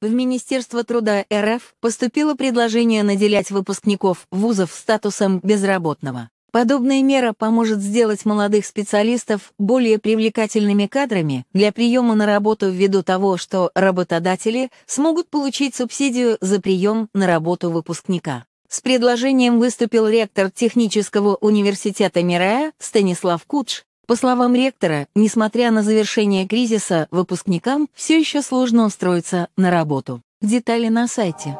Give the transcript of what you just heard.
в Министерство труда РФ поступило предложение наделять выпускников вузов статусом безработного. Подобная мера поможет сделать молодых специалистов более привлекательными кадрами для приема на работу ввиду того, что работодатели смогут получить субсидию за прием на работу выпускника. С предложением выступил ректор Технического университета Мирая Станислав Кудж, по словам ректора, несмотря на завершение кризиса, выпускникам все еще сложно устроиться на работу. Детали на сайте.